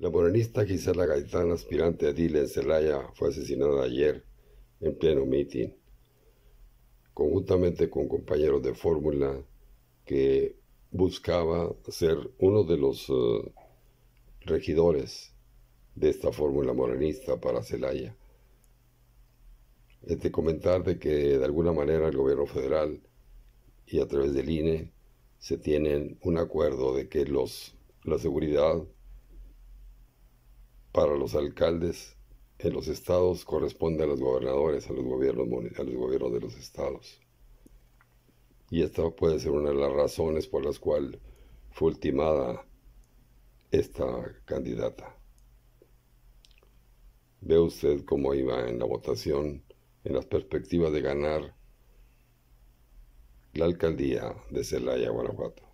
La morenista Gisela Gaitán, aspirante a Dile en Celaya, fue asesinada ayer en pleno mitin, conjuntamente con compañeros de fórmula que buscaba ser uno de los eh, regidores de esta fórmula morenista para Celaya. Este comentar de que de alguna manera el gobierno federal y a través del INE se tienen un acuerdo de que los, la seguridad para los alcaldes en los estados corresponde a los gobernadores, a los gobiernos, a los gobiernos de los estados. Y esta puede ser una de las razones por las cuales fue ultimada esta candidata. Ve usted cómo iba en la votación, en las perspectivas de ganar la alcaldía de Celaya, Guanajuato.